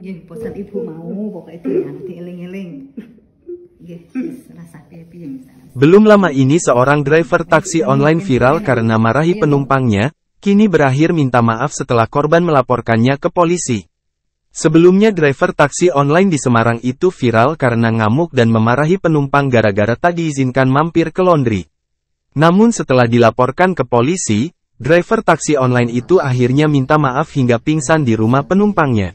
Gih, pesan ibu mau itu nanti eling-eling. Belum lama ini seorang driver taksi iya, online iya, viral iya. karena marahi penumpangnya, kini berakhir minta maaf setelah korban melaporkannya ke polisi. Sebelumnya driver taksi online di Semarang itu viral karena ngamuk dan memarahi penumpang gara-gara tak diizinkan mampir ke laundry. Namun setelah dilaporkan ke polisi, driver taksi online itu akhirnya minta maaf hingga pingsan di rumah penumpangnya.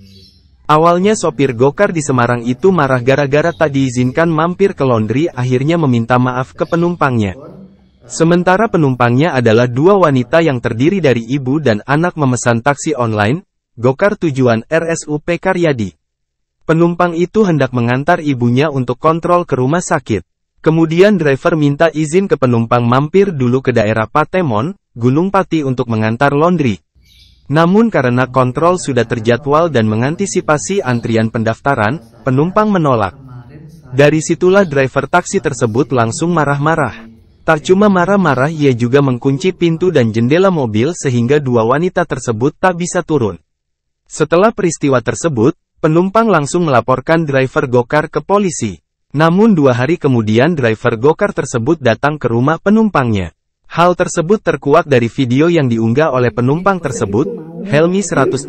Awalnya sopir gokar di Semarang itu marah gara-gara tak diizinkan mampir ke laundry akhirnya meminta maaf ke penumpangnya. Sementara penumpangnya adalah dua wanita yang terdiri dari ibu dan anak memesan taksi online, gokar tujuan RSUP Karyadi. Penumpang itu hendak mengantar ibunya untuk kontrol ke rumah sakit. Kemudian driver minta izin ke penumpang mampir dulu ke daerah Patemon, Gunung Pati untuk mengantar laundry. Namun karena kontrol sudah terjadwal dan mengantisipasi antrian pendaftaran, penumpang menolak. Dari situlah driver taksi tersebut langsung marah-marah. Tak cuma marah-marah ia juga mengkunci pintu dan jendela mobil sehingga dua wanita tersebut tak bisa turun. Setelah peristiwa tersebut, penumpang langsung melaporkan driver Gokar ke polisi. Namun dua hari kemudian driver Gokar tersebut datang ke rumah penumpangnya. Hal tersebut terkuak dari video yang diunggah oleh penumpang tersebut, Helmi 106,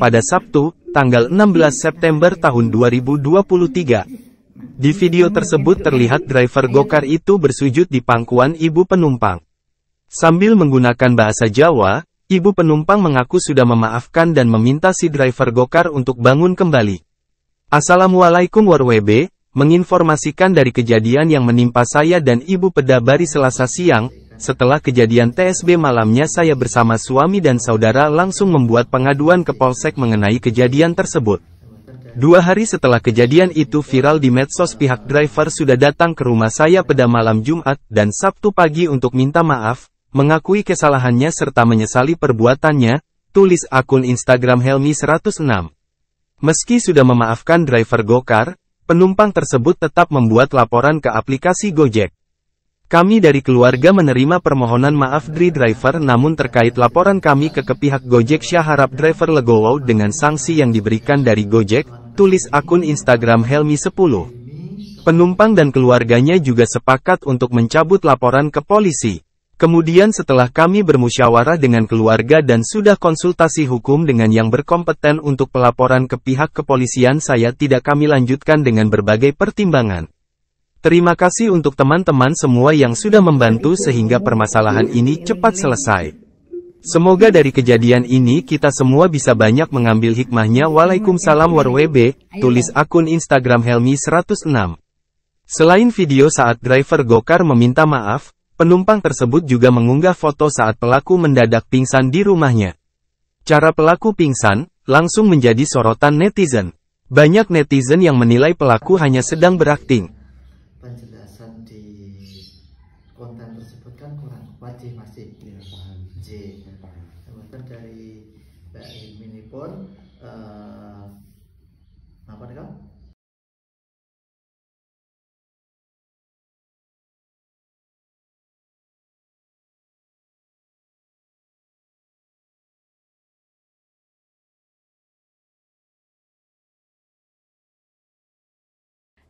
pada Sabtu, tanggal 16 September tahun 2023. Di video tersebut terlihat driver gokar itu bersujud di pangkuan ibu penumpang. Sambil menggunakan bahasa Jawa, ibu penumpang mengaku sudah memaafkan dan meminta si driver gokar untuk bangun kembali. Assalamualaikum warwb, menginformasikan dari kejadian yang menimpa saya dan ibu pedabari selasa siang, setelah kejadian TSB malamnya saya bersama suami dan saudara langsung membuat pengaduan ke Polsek mengenai kejadian tersebut. Dua hari setelah kejadian itu viral di medsos pihak driver sudah datang ke rumah saya pada malam Jumat dan Sabtu pagi untuk minta maaf, mengakui kesalahannya serta menyesali perbuatannya, tulis akun Instagram Helmi 106. Meski sudah memaafkan driver Gokar, penumpang tersebut tetap membuat laporan ke aplikasi Gojek. Kami dari keluarga menerima permohonan maaf Dri Driver namun terkait laporan kami ke, kepihak Gojek Syah harap driver legowo dengan sanksi yang diberikan dari Gojek, tulis akun Instagram Helmi 10. Penumpang dan keluarganya juga sepakat untuk mencabut laporan ke polisi. Kemudian setelah kami bermusyawarah dengan keluarga dan sudah konsultasi hukum dengan yang berkompeten untuk pelaporan ke pihak kepolisian saya tidak kami lanjutkan dengan berbagai pertimbangan. Terima kasih untuk teman-teman semua yang sudah membantu sehingga permasalahan ini cepat selesai. Semoga dari kejadian ini kita semua bisa banyak mengambil hikmahnya. Waalaikumsalam warwb, tulis akun Instagram Helmi106. Selain video saat driver Gokar meminta maaf, penumpang tersebut juga mengunggah foto saat pelaku mendadak pingsan di rumahnya. Cara pelaku pingsan, langsung menjadi sorotan netizen. Banyak netizen yang menilai pelaku hanya sedang berakting penjelasan di konten tersebut kan kurang kuat sih masih ya, paham. J iya, Kemudian dari Mbak ini pun uh, eh, apa nih kan?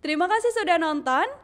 Terima kasih sudah nonton.